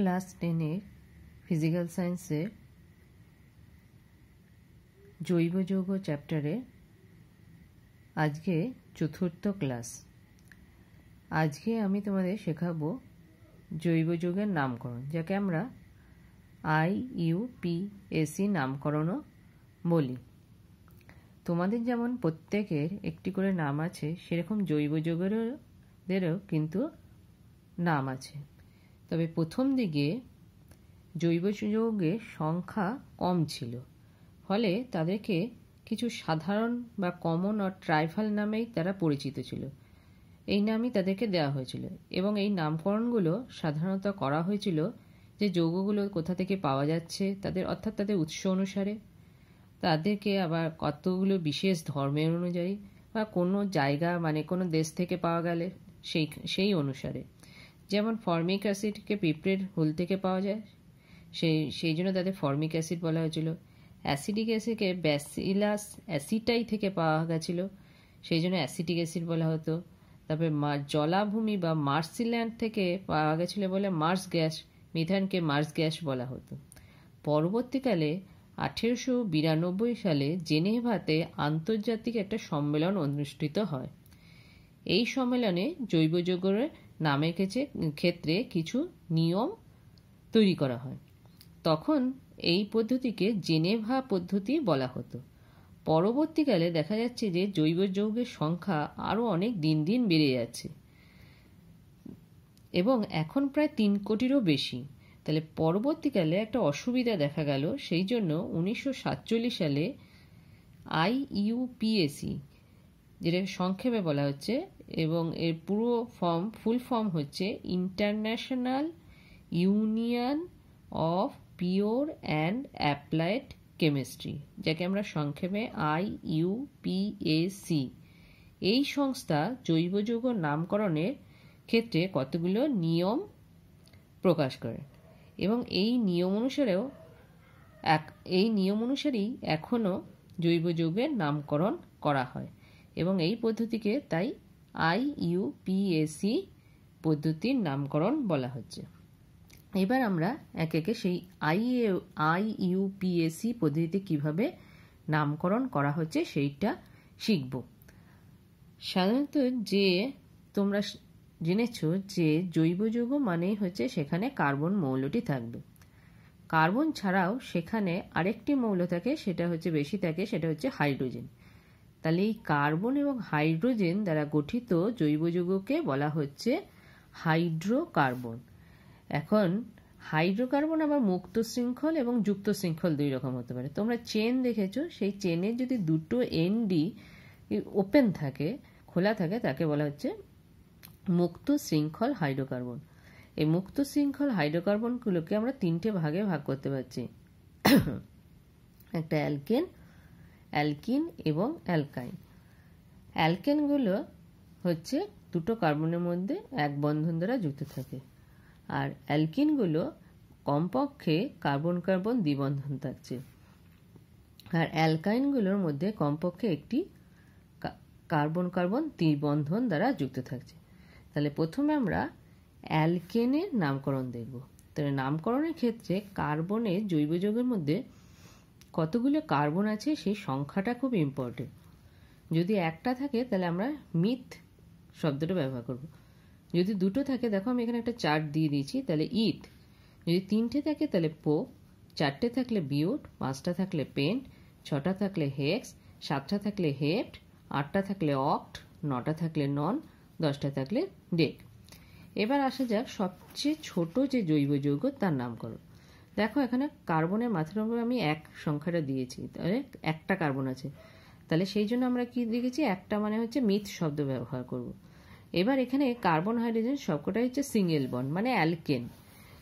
Class টেনে physical সায়েন্সের জৈব যৌগ চ্যাপ্টারে আজকে চতুর্থ ক্লাস আজকে আমি তোমাদের শেখাবো জৈব যৌগের নামকরণ যাকে আমরা আই ইউপিএসি নামকরণও বলি তোমাদের যেমন প্রত্যেকের একটি করে নাম আছে সেরকম জৈব যৌগেরও কিন্তু নাম আছে তবে প্রথম দিকে জৈব যৌগের সংখ্যা কম ছিল ফলে তাদেরকে কিছু সাধারণ বা কমন অর ট্রাইফাল নামেই তারা পরিচিত ছিল এই নামই তাদেরকে দেওয়া হয়েছিল এবং এই নামকরণগুলো সাধারণত করা হয়েছিল যে যৌগগুলো কোথা থেকে পাওয়া যাচ্ছে তাদের অর্থাৎ তাদের উৎস অনুসারে তাদেরকে আবার কতগুলো বিশেষ ধর্মের অনুযায়ী বা কোনো জায়গা মানে কোনো দেশ থেকে পাওয়া গেলে সেই সেই অনুসারে যেমন ফর্মিক অ্যাসিডকে পিঁপড়ের হুল থেকে পাওয়া যায় সেই সেই জন্য তাদের ফর্মিক অ্যাসিড বলা হয়েছিল অ্যাসিডিক অ্যাসিডকে ব্যাসিলাস অ্যাসিটাই থেকে পাওয়া গেছিলো সেই জন্য অ্যাসিটিক অ্যাসিড বলা হতো তারপরে জলাভূমি বা মার্সিল্যান্ড থেকে পাওয়া গেছিলো বলে মার্স গ্যাস মিথানকে মার্স গ্যাস বলা হতো পরবর্তীকালে আঠেরোশো বিরানব্বই সালে জেনেভাতে আন্তর্জাতিক একটা সম্মেলন অনুষ্ঠিত হয় এই সম্মেলনে জৈব যৌগের নামের ক্ষেত্রে ক্ষেত্রে কিছু নিয়ম তৈরি করা হয় তখন এই পদ্ধতিকে জেনেভা পদ্ধতি বলা হতো পরবর্তীকালে দেখা যাচ্ছে যে জৈব যৌগের সংখ্যা আরও অনেক দিন দিন বেড়ে যাচ্ছে এবং এখন প্রায় তিন কোটিরও বেশি তাহলে পরবর্তীকালে একটা অসুবিধা দেখা গেল সেই জন্য উনিশশো সালে আইইউপিএসি যেটা সংক্ষেপে বলা হচ্ছে এবং এর পুরো ফর্ম ফুল ফর্ম হচ্ছে international union of pure and applied chemistry যাকে আমরা সংক্ষেপে আই ইউ সি এই সংস্থা জৈব যৌগ নামকরণের ক্ষেত্রে কতগুলো নিয়ম প্রকাশ করে এবং এই নিয়ম অনুসারেও এক এই নিয়ম অনুসারেই এখনও জৈব যৌগের নামকরণ করা হয় এবং এই পদ্ধতিকে তাই আইইউপিএসি পদ্ধতির নামকরণ বলা হচ্ছে এবার আমরা এক একে সেই আই আইইউপিএসি পদ্ধতিতে কিভাবে নামকরণ করা হচ্ছে সেইটা শিখব সাধারণত যে তোমরা জেনেছ যে জৈব যৌগ মানেই হচ্ছে সেখানে কার্বন মৌলটি থাকবে কার্বন ছাড়াও সেখানে আরেকটি মৌল থাকে সেটা হচ্ছে বেশি থাকে সেটা হচ্ছে হাইড্রোজেন তাহলে এই কার্বন এবং হাইড্রোজেন দ্বারা গঠিত জৈব যৌগকে বলা হচ্ছে হাইড্রোকার্বন এখন হাইড্রোকার্বন আবার মুক্ত শৃঙ্খল এবং যুক্ত শৃঙ্খল দুই রকম হতে পারে তোমরা চেন দেখেছো সেই চেনের যদি দুটো এনডি ওপেন থাকে খোলা থাকে তাকে বলা হচ্ছে মুক্ত শৃঙ্খল হাইড্রোকার্বন এই মুক্ত শৃঙ্খল হাইড্রোকার্বনগুলোকে আমরা তিনটে ভাগে ভাগ করতে পারছি একটা অ্যালকেন অ্যালকিন এবং অ্যালকাইন অ্যালকেনগুলো হচ্ছে দুটো কার্বনের মধ্যে এক বন্ধন দ্বারা যুক্ত থাকে আর অ্যালকিনগুলো কমপক্ষে কার্বন কার্বন দ্বিবন্ধন থাকছে আর অ্যালকাইনগুলোর মধ্যে কমপক্ষে একটি কার্বন কার্বন দ্বিবন্ধন দ্বারা যুক্ত থাকছে তাহলে প্রথমে আমরা অ্যালকেনের নামকরণ দেখব তাহলে নামকরণের ক্ষেত্রে কার্বনের জৈব যৌগের মধ্যে কতগুলো কার্বন আছে সেই সংখ্যাটা খুব ইম্পর্টেন্ট যদি একটা থাকে তাহলে আমরা মিথ শব্দটা ব্যবহার করব যদি দুটো থাকে দেখো আমি এখানে একটা চার্ট দিয়ে দিয়েছি তাহলে ইথ যদি তিনটে থাকে তাহলে পো চারটে থাকলে বিউট পাঁচটা থাকলে পেন ছটা থাকলে হেক্স সাতটা থাকলে হেপ্ট আটটা থাকলে অক্ট নটা থাকলে নন দশটা থাকলে ডেক এবার আসা যাক সবচেয়ে ছোট যে জৈব যৌগ তার নামকরণ দেখো এখানে কার্বনের মাথার উপরে আমি এক সংখ্যাটা দিয়েছি তাহলে একটা কার্বন আছে তাহলে সেই জন্য আমরা কি দেখেছি একটা মানে হচ্ছে মিথ শব্দ ব্যবহার করব। এবার এখানে কার্বন হাইড্রোজেন সবকটাই হচ্ছে সিঙ্গেল বন মানে অ্যালকেন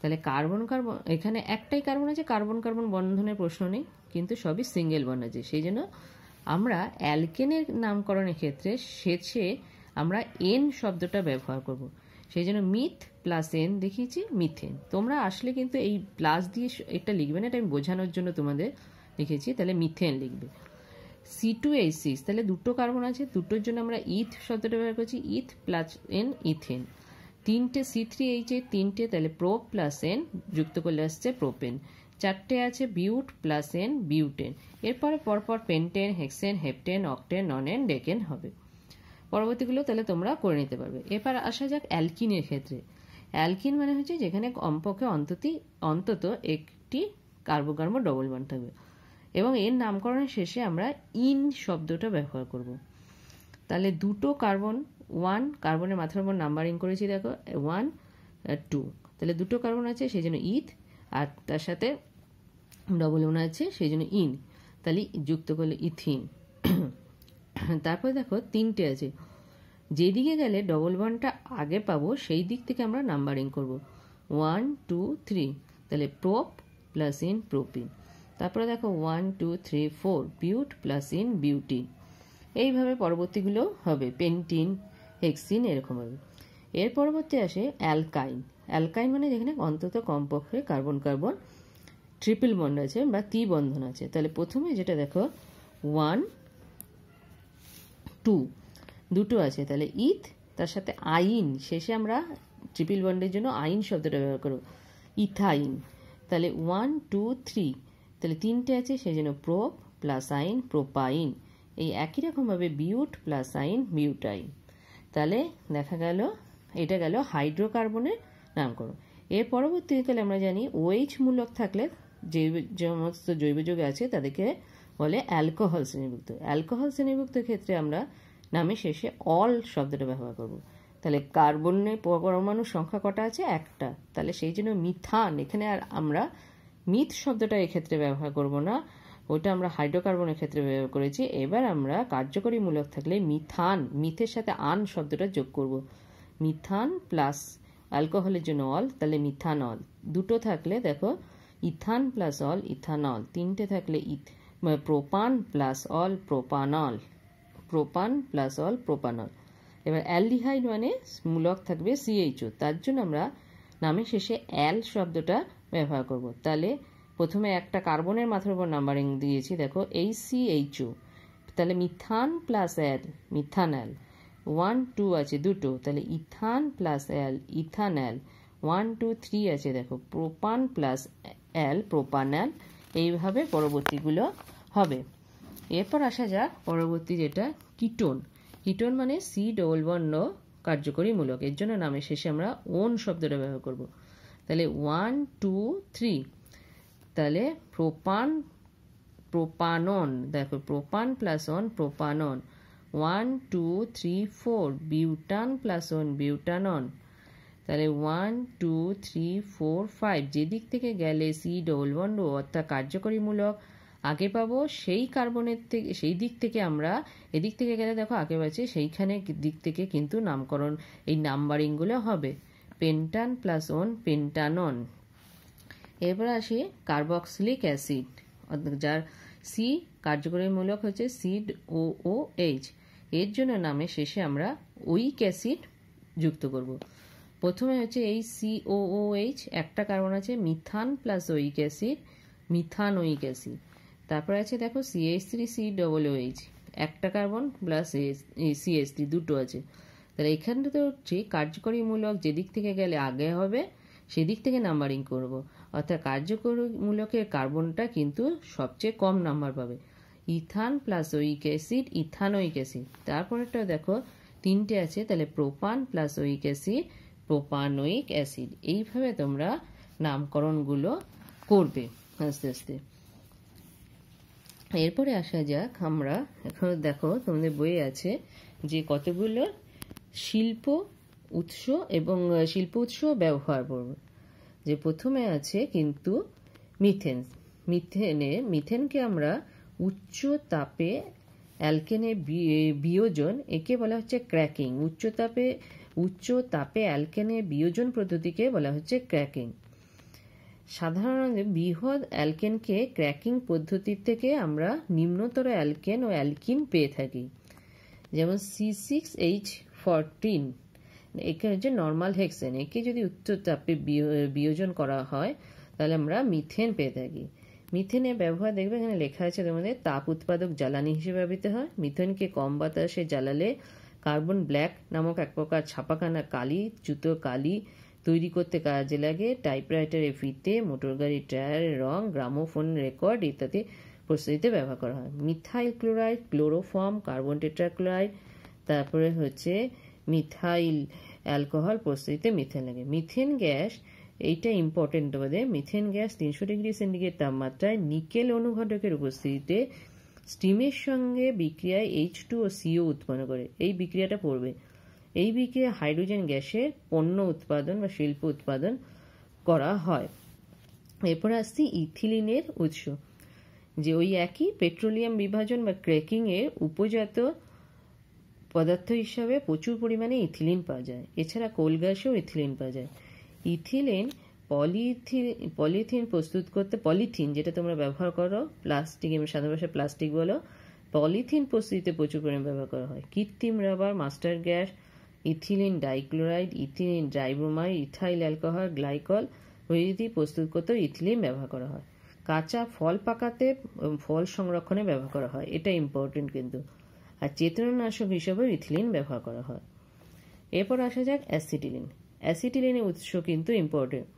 তাহলে কার্বন কার্বন এখানে একটাই কার্বন আছে কার্বন কার্বন বন্ধনের প্রশ্ন নেই কিন্তু সবই সিঙ্গেল বন আছে সেই জন্য আমরা অ্যালকেনের নামকরণের ক্ষেত্রে শেষে আমরা এন শব্দটা ব্যবহার করব সেই জন্য মিথ প্লাস এন দেখিয়েছি মিথেন তোমরা আসলে কিন্তু এই প্লাস দিয়ে এটা লিখবে না এটা আমি বোঝানোর জন্য তোমাদের লিখেছি তাহলে মিথেন লিখবে সি টু এইচ সিক্স তাহলে দুটো কার্বন আছে দুটোর জন্য আমরা ইথ শব্দটা ব্যবহার করছি ইথ প্লাস এন ইথেন তিনটে সি থ্রি এ তিনটে তাহলে প্রোপ প্লাস এন যুক্ত করলে আসছে প্রোপেন চারটে আছে বিউট প্লাস এন বিউটেন এরপরে পরপর pentane hexane heptane octane nonane decane হবে পরবর্তীগুলো তাহলে তোমরা করে নিতে পারবে এবার আসা যাক অ্যালকিনের ক্ষেত্রে অ্যালকিন মানে হচ্ছে যেখানে কমপক্ষে অন্ততি অন্তত একটি কার্বোকার্বো ডবল বান থাকবে এবং এর নামকরণের শেষে আমরা ইন শব্দটা ব্যবহার করব। তাহলে দুটো কার্বন ওয়ান কার্বনের মাথার উপর নাম্বারিং করেছি দেখো ওয়ান টু তাহলে দুটো কার্বন আছে সেই জন্য ইথ আর তার সাথে ডবল ওয়ান আছে সেই জন্য ইন তাহলে যুক্ত করলে ইথিন তারপরে দেখো তিনটে আছে যেদিকে গেলে ডবল ওয়ানটা আগে পাবো সেই দিক থেকে আমরা নাম্বারিং করব ওয়ান টু থ্রি তাহলে প্রপ প্লাস ইন প্রোপিন তারপরে দেখো one two three four but plus yne butyne এইভাবে পরবর্তীগুলো হবে পেন্টিন হেক্সিন এরকম হবে এর পরবর্তী আসে অ্যালকাইন অ্যালকাইন মানে যেখানে অন্তত কমপক্ষে কার্বন কার্বন ট্রিপল বন্ড আছে বা তি বন্ধন আছে তাহলে প্রথমে যেটা দেখো ওয়ান টু দুটো আছে তাহলে ইথ তার সাথে আইন শেষে আমরা ট্রিপল বন্ডের জন্য আইন শব্দটা ব্যবহার করব ইথাইন তাহলে ওয়ান টু থ্রি তাহলে তিনটে আছে সেই জন্য প্রোপ প্লাস আইন প্রোপাইন এই একই রকমভাবে বিউট প্লাস আইন বিউটাইন তাহলে দেখা গেল এটা গেল হাইড্রোকার্বনের নামকরণ এর পরবর্তীকালে আমরা জানি ওএইচ মূলক থাকলে যে সমস্ত জৈব যৌগ আছে তাদেরকে বলে অ্যালকোহল শ্রেণীভুক্ত অ্যালকোহল শ্রেণীভুক্ত ক্ষেত্রে আমরা নামে শেষে অল শব্দটা ব্যবহার করব তাহলে কার্বনের পরমাণুর সংখ্যা কটা আছে একটা তাহলে সেই জন্য মিথান এখানে আর আমরা মিথ শব্দটা এক্ষেত্রে ব্যবহার করব না ওটা আমরা হাইড্রোকার্বনের ক্ষেত্রে ব্যবহার করেছি এবার আমরা কার্যকরী মূলক থাকলে মিথান মিথের সাথে আন শব্দটা যোগ করব মিথান প্লাস অ্যালকোহলের জন্য অল তাহলে মিথানল দুটো থাকলে দেখো ইথান প্লাস অল ইথানল তিনটে থাকলে eth propane plus ol propanol propane plus ol propanol এবার অ্যালডিহাইড মানে মূলক থাকবে সিএইচও তার জন্য আমরা নামের শেষে অ্যাল শব্দটা ব্যবহার করব তাহলে প্রথমে একটা কার্বনের মাথার উপর নাম্বারিং দিয়েছি দেখো এই সিএইচও তাহলে methane plus al methanal one two আছে দুটো তাহলে ethane plus al ethanal one two three আছে দেখো প্রোপান প্লাস অ্যাল প্রোপানাল এইভাবে পরবর্তীগুলো হবে এরপর আসা যাক পরবর্তী যেটা কিটোন কিটোন মানে সি ডবল বর্ণ কার্যকরী মূলক এর জন্য নামের শেষে আমরা ওন শব্দটা ব্যবহার করব তাহলে ওয়ান টু থ্রি তাহলে প্রোপান প্রোপানন দেখো propane plus one propanone one two three four butane plus one butanone তাহলে one two three four five যেদিক থেকে গেলে সি ডবল বন্ড অর্থাৎ কার্যকরীমূলক আগে পাবো সেই কার্বনের থেকে সেই দিক থেকে আমরা এদিক থেকে গেলে দেখো আগে পাচ্ছি সেইখানে দিক থেকে কিন্তু নামকরণ এই নাম্বারিংগুলো হবে পেন্টান প্লাস ওন পেন্টানন এরপর আসি কার্বক্সিলিক অ্যাসিড যার সি কার্যকরী মূলক হচ্ছে সিড ও ও এইচ এর জন্য নামে শেষে আমরা উইক অ্যাসিড যুক্ত করব প্রথমে হচ্ছে এই এইচ একটা কার্বন আছে methane plus oic acid methane methanoic acid তারপরে আছে দেখো CH three C double H একটা কার্বন প্লাস সিএস থ্রি দুটো আছে তাহলে তো হচ্ছে কার্যকরীমূলক যেদিক থেকে গেলে আগে হবে সেদিক থেকে নাম্বারিং করব। অর্থাৎ কার্যকরীমূলকের কার্বনটা কিন্তু সবচেয়ে কম নাম্বার পাবে ethane plus oic acid ethanoic acid তারপরেটা দেখো তিনটে আছে তাহলে propane plus oic acid propanoic acid এইভাবে তোমরা নামকরণগুলো করবে আস্তে আস্তে এরপরে আসা যাক আমরা এখন দেখো তোমাদের বইয়ে আছে যে কতগুলো শিল্প উৎস এবং শিল্প উৎস ব্যবহার করব যে প্রথমে আছে কিন্তু মিথেন মিথেনে মিথেনকে আমরা উচ্চ তাপে অ্যালকেনে বিয়োজন একে বলা হচ্ছে ক্র্যাকিং উচ্চ তাপে উচ্চ তাপে অ্যালকেনে বিয়োজন পদ্ধতিকে বলা হচ্ছে ক্র্যাকিং সাধারণত বৃহৎ অ্যালকেনকে ক্র্যাকিং পদ্ধতির থেকে আমরা নিম্নতর অ্যালকেন ও অ্যালকিন পেয়ে থাকি যেমন সি সিক্স এইচ ফরটিন একে হচ্ছে নর্মাল হেক্সেন একে যদি উচ্চ তাপে বিয়োজন করা হয় তাহলে আমরা মিথেন পেয়ে থাকি মিথেনের ব্যবহার দেখবে এখানে লেখা আছে তোমাদের তাপ উৎপাদক জ্বালানি হিসেবে ব্যবহৃত হয় মিথেনকে কম বাতাসে জ্বালালে কার্বন ব্ল্যাক নামক এক প্রকার ছাপাখানা কালি জুতো কালি তৈরি করতে কাজে লাগে টাইপরাইটারে ফিতে গাড়ির টায়ার রং গ্রামোফোন রেকর্ড ইত্যাদি প্রস্তুতিতে ব্যবহার করা হয় methyl chloride chloroform carbon tetrachloride তারপরে হচ্ছে মিথাইল অ্যালকোহল প্রস্তুতিতে মিথেন লাগে মিথেন গ্যাস এইটা ইম্পর্টেন্ট তোমাদের মিথেন গ্যাস তিনশো ডিগ্রি সেন্টিগ্রেড তাপমাত্রায় নিকেল অনুঘটকের উপস্থিতিতে স্টিমের সঙ্গে বিক্রিয়ায় এইচ টু ও সিও উৎপন্ন করে এই বিক্রিয়াটা পড়বে এই বিক্রিয়া হাইড্রোজেন গ্যাসের পণ্য উৎপাদন বা শিল্প উৎপাদন করা হয় এরপর আসছি ইথিলিনের উৎস যে ওই একই পেট্রোলিয়াম বিভাজন বা এর উপজাত পদার্থ হিসাবে প্রচুর পরিমাণে ইথিলিন পাওয়া যায় এছাড়া কোল গ্যাসেও ইথিলিন পাওয়া যায় ইথিলিন পলিথিন পলিথিন প্রস্তুত করতে পলিথিন যেটা তোমরা ব্যবহার করো প্লাস্টিক এবং সাধারণ ভাষায় প্লাস্টিক বলো পলিথিন প্রস্তুতিতে প্রচুর পরিমাণে ব্যবহার করা হয় কৃত্রিম rubber mustard gas ethylene dichloride ethylene dibromide ethyl alcohol glycol প্রভৃতি প্রস্তুত করতেও ইথিলিন ব্যবহার করা হয় কাঁচা ফল পাকাতে ফল সংরক্ষণে ব্যবহার করা হয় এটা ইম্পর্টেন্ট কিন্তু আর চেতনানাশক হিসেবে ইথিলিন ব্যবহার করা হয় এরপর আসা যাক অ্যাসিটিলিন অ্যাসিটিলিনের উৎস কিন্তু ইম্পর্টেন্ট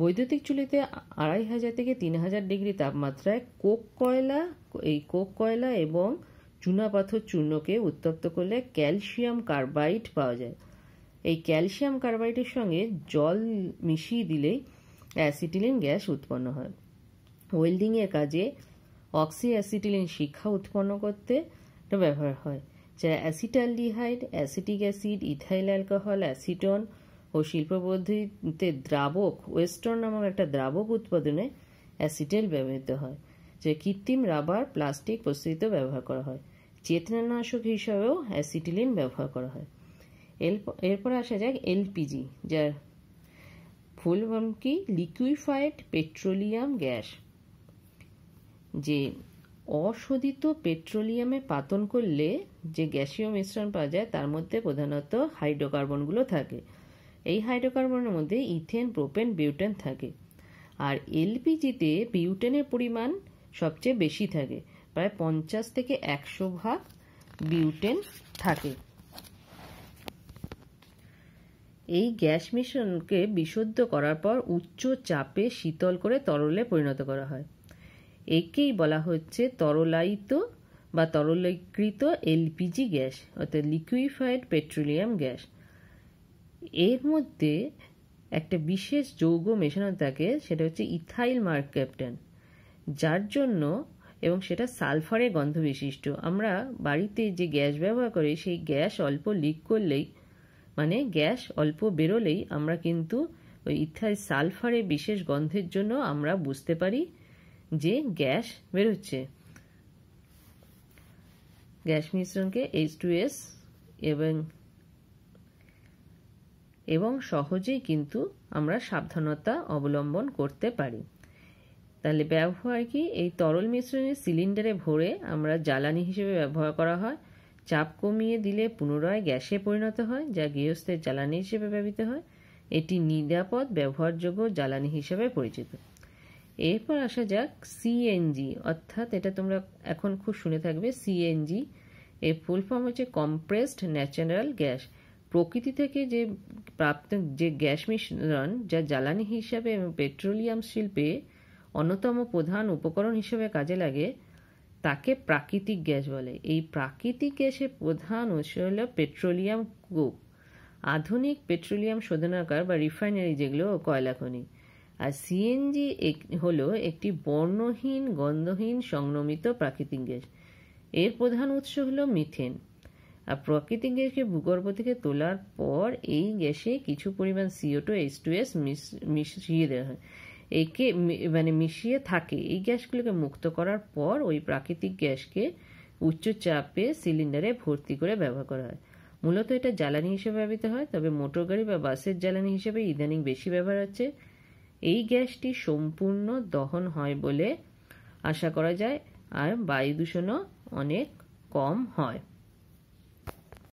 বৈদ্যুতিক চুলিতে আড়াই হাজার থেকে তিন হাজার ডিগ্রি তাপমাত্রায় কোক কয়লা এই কোক কয়লা এবং চুনাপাথর চূর্ণকে উত্তপ্ত করলে ক্যালসিয়াম কার্বাইড পাওয়া যায় এই ক্যালসিয়াম কার্বাইডের সঙ্গে জল মিশিয়ে দিলেই অ্যাসিটিলিন গ্যাস উৎপন্ন হয় ওয়েল্ডিংয়ের কাজে অক্সি অ্যাসিটিলিন শিক্ষা উৎপন্ন করতে ব্যবহার হয় যা acetaldehyde acetic acid ethyl alcohol acetone ও শিল্প পদ্ধতিতে দ্রাবক ওয়েস্টার্ন নামক একটা দ্রাবক উৎপাদনে অ্যাসিটেল ব্যবহৃত হয় যে কৃত্রিম রাবার প্লাস্টিক প্রস্তুত ব্যবহার করা হয় চেতনানাশক হিসাবেও অ্যাসিটিলিন ব্যবহার করা হয় এরপর আসা যাক এলপিজি যার ফুল কি লিকুইফাইড পেট্রোলিয়াম গ্যাস যে অশোধিত পেট্রোলিয়ামে পাতন করলে যে গ্যাসীয় মিশ্রণ পাওয়া যায় তার মধ্যে প্রধানত হাইড্রোকার্বনগুলো থাকে এই হাইড্রোকার্বনের মধ্যে ইথেন প্রোপেন বিউটেন থাকে আর এলপিজিতে বিউটেনের পরিমাণ সবচেয়ে বেশি থাকে প্রায় পঞ্চাশ থেকে একশো ভাগ বিউটেন থাকে এই গ্যাস মিশ্রণকে বিশুদ্ধ করার পর উচ্চ চাপে শীতল করে তরলে পরিণত করা হয় একেই বলা হচ্ছে তরলায়িত বা তরলীকৃত এলপিজি গ্যাস অর্থাৎ লিকুইফাইড পেট্রোলিয়াম গ্যাস এর মধ্যে একটা বিশেষ যৌগ মেশানো থাকে সেটা হচ্ছে ইথাইল ক্যাপ্টেন যার জন্য এবং সেটা সালফারের গন্ধ বিশিষ্ট আমরা বাড়িতে যে গ্যাস ব্যবহার করি সেই গ্যাস অল্প লিক করলেই মানে গ্যাস অল্প বেরোলেই আমরা কিন্তু ওই ইথাই সালফারের বিশেষ গন্ধের জন্য আমরা বুঝতে পারি যে গ্যাস বেরোচ্ছে গ্যাস মিশ্রণকে এইচ টু এস এবং এবং সহজেই কিন্তু আমরা সাবধানতা অবলম্বন করতে পারি তাহলে ব্যবহার কি এই তরল মিশ্রণের সিলিন্ডারে ভরে আমরা জ্বালানি হিসেবে ব্যবহার করা হয় চাপ কমিয়ে দিলে পুনরায় গ্যাসে পরিণত হয় যা গৃহস্থের জ্বালানি হিসেবে ব্যবহৃত হয় এটি নিরাপদ ব্যবহারযোগ্য জ্বালানি হিসেবে পরিচিত এরপর আসা যাক সিএনজি অর্থাৎ এটা তোমরা এখন খুব শুনে থাকবে সিএনজি এর ফুল ফর্ম হচ্ছে কম্প্রেসড ন্যাচারাল গ্যাস প্রকৃতি থেকে যে প্রাপ্ত যে গ্যাস মিশ্রণ যা জ্বালানি হিসাবে এবং পেট্রোলিয়াম শিল্পে অন্যতম প্রধান উপকরণ হিসেবে কাজে লাগে তাকে প্রাকৃতিক গ্যাস বলে এই প্রাকৃতিক গ্যাসের প্রধান উৎস হল পেট্রোলিয়াম কূপ আধুনিক পেট্রোলিয়াম শোধনাগার বা রিফাইনারি যেগুলো কয়লা খনি আর সিএনজি হলো একটি বর্ণহীন গন্ধহীন সংরমিত প্রাকৃতিক গ্যাস এর প্রধান উৎস হলো মিথেন আর প্রাকৃতিক গ্যাসকে ভূগর্ভ থেকে তোলার পর এই গ্যাসে কিছু পরিমাণ সিওটো এইচ টু এস মিশিয়ে দেওয়া হয় একে মানে মিশিয়ে থাকে এই গ্যাসগুলোকে মুক্ত করার পর ওই প্রাকৃতিক গ্যাসকে উচ্চ চাপে সিলিন্ডারে ভর্তি করে ব্যবহার করা হয় মূলত এটা জ্বালানি হিসেবে ব্যবহৃত হয় তবে মোটর গাড়ি বা বাসের জ্বালানি হিসেবে ইদানিং বেশি ব্যবহার হচ্ছে এই গ্যাসটি সম্পূর্ণ দহন হয় বলে আশা করা যায় আর বায়ু দূষণও অনেক কম হয়